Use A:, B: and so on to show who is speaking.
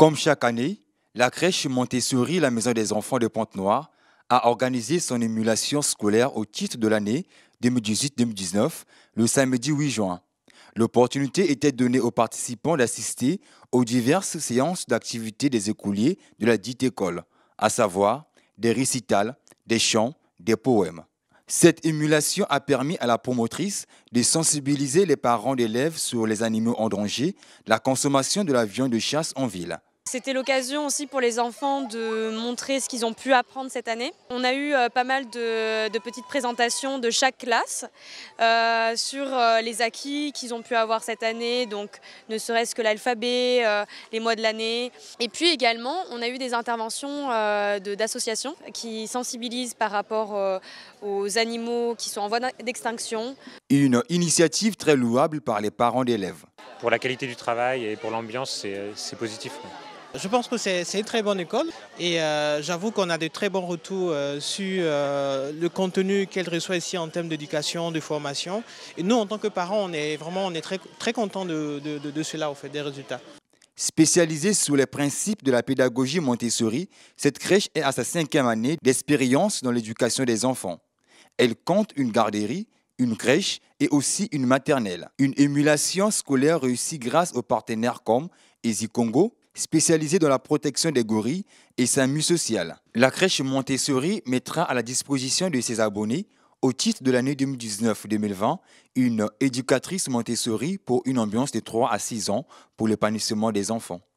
A: Comme chaque année, la crèche Montessori, la maison des enfants de Ponte-Noire, a organisé son émulation scolaire au titre de l'année 2018-2019 le samedi 8 juin. L'opportunité était donnée aux participants d'assister aux diverses séances d'activité des écoliers de la dite école, à savoir des récitals, des chants, des poèmes. Cette émulation a permis à la promotrice de sensibiliser les parents d'élèves sur les animaux en danger, la consommation de la viande de chasse en ville.
B: C'était l'occasion aussi pour les enfants de montrer ce qu'ils ont pu apprendre cette année. On a eu euh, pas mal de, petites présentations de chaque classe euh, sur euh, les acquis qu'ils ont pu avoir cette année, donc ne serait-ce que l'alphabet, les mois de l'année. Et puis également, on a eu des interventions d'associations qui sensibilisent par rapport aux animaux qui sont en voie d'extinction.
A: Une initiative
C: très louable par les parents d'élèves. Pour la qualité du travail et pour l'ambiance, c'est positif. Je pense que c'est une très bonne école et euh, j'avoue qu'on a de très bons retours euh, sur euh, le contenu qu'elle reçoit ici en termes d'éducation, de formation. Et nous, en tant que parents, on est vraiment on est très, très contents de, de, cela, au fait, des résultats.
A: Spécialisée sous les principes de la pédagogie Montessori, cette crèche est à sa cinquième année d'expérience dans l'éducation des enfants. Elle compte une garderie, une crèche et aussi une maternelle. Une émulation scolaire réussie grâce aux partenaires comme Easy Congo, spécialisée dans la protection des gorilles et sa SAMU sociale. La crèche Montessori mettra à la disposition de ses abonnés, au titre de l'année 2019-2020, une éducatrice Montessori pour une ambiance de 3 à 6 ans pour l'épanouissement des enfants.